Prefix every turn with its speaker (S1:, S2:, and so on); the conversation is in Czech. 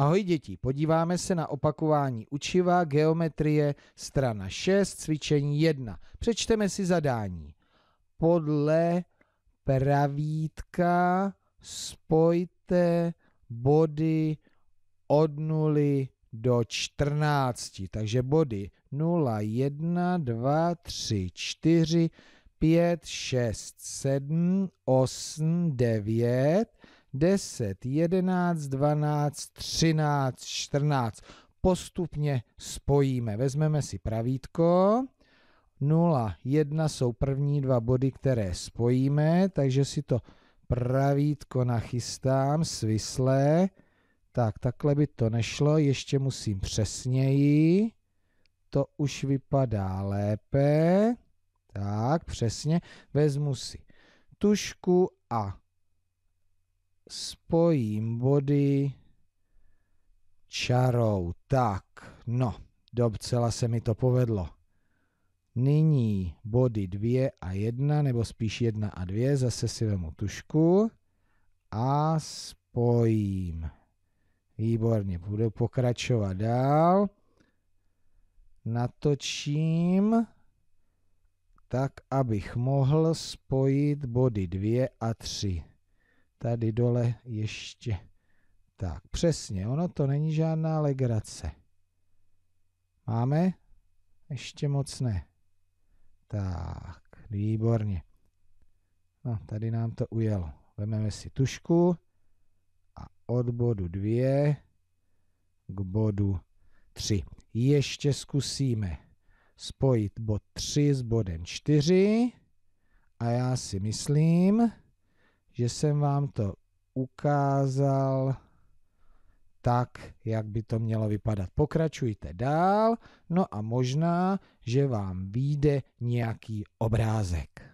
S1: Ahoj děti, podíváme se na opakování učiva geometrie strana 6, cvičení 1. Přečteme si zadání. Podle pravítka spojte body od 0 do 14. Takže body 0, 1, 2, 3, 4, 5, 6, 7, 8, 9, 10, 11, 12, 13, 14. Postupně spojíme. Vezmeme si pravítko. 0, 1 jsou první dva body, které spojíme, takže si to pravítko nachystám, svislé. Tak, takhle by to nešlo, ještě musím přesněji. To už vypadá lépe. Tak, přesně. Vezmu si tušku a spojím body čarou. Tak, no, docela se mi to povedlo. Nyní body dvě a jedna nebo spíš jedna a dvě zase si vemu tušku a spojím. Výborně, budu pokračovat dál. Natočím tak, abych mohl spojit body dvě a tři tady dole ještě. Tak, přesně, ono to není žádná legrace. Máme? Ještě moc ne. Tak, výborně. No, tady nám to ujelo. Vememe si tušku a od bodu 2 k bodu 3. Ještě zkusíme spojit bod 3 s bodem 4 a já si myslím, že jsem vám to ukázal tak, jak by to mělo vypadat. Pokračujte dál, no a možná, že vám vyjde nějaký obrázek.